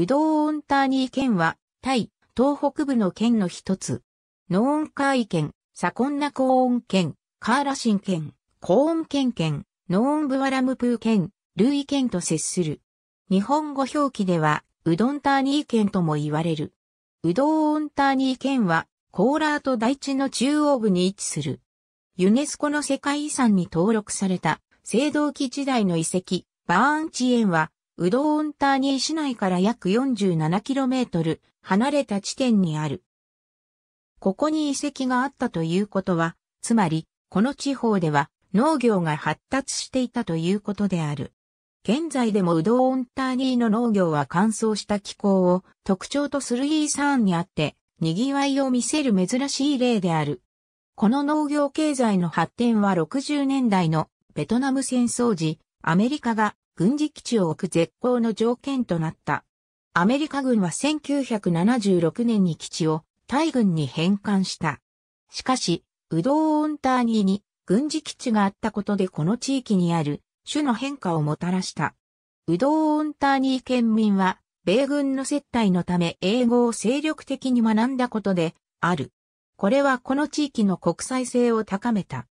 ウドーオンターニー県は、タイ、東北部の県の一つ。ノーンカーイ県、サコンナコーン県、カーラシン県、コーン県県、ノーンブワラムプー県、ルイ県と接する。日本語表記では、ウドンターニー県とも言われる。ウドーオンターニー県は、コーラート大地の中央部に位置する。ユネスコの世界遺産に登録された、青銅器時代の遺跡、バーンチエンは、ウドオンターニー市内から約 47km 離れた地点にある。ここに遺跡があったということは、つまり、この地方では農業が発達していたということである。現在でもウドオンターニーの農業は乾燥した気候を特徴とするイーサーンにあって、賑わいを見せる珍しい例である。この農業経済の発展は60年代のベトナム戦争時、アメリカが軍事基地を置く絶好の条件となった。アメリカ軍は1976年に基地を大軍に返還した。しかし、ウドーオンターニーに軍事基地があったことでこの地域にある種の変化をもたらした。ウドーオンターニー県民は、米軍の接待のため英語を精力的に学んだことである。これはこの地域の国際性を高めた。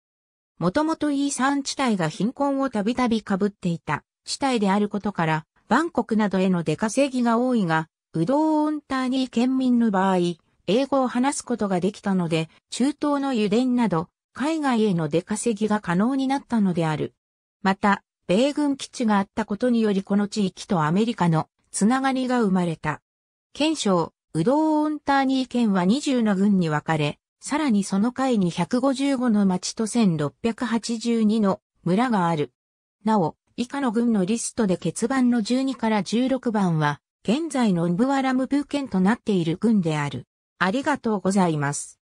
もともと E3 産地帯が貧困をたびたび被っていた。地帯であることから、バンコクなどへの出稼ぎが多いが、ウドーオンターニー県民の場合、英語を話すことができたので、中東の油田など、海外への出稼ぎが可能になったのである。また、米軍基地があったことによりこの地域とアメリカのつながりが生まれた。県省、ウドーオンターニー県は20の軍に分かれ、さらにその階に155の町と1682の村がある。なお、以下の軍のリストで欠番の12から16番は、現在のンブアラムプー県となっている軍である。ありがとうございます。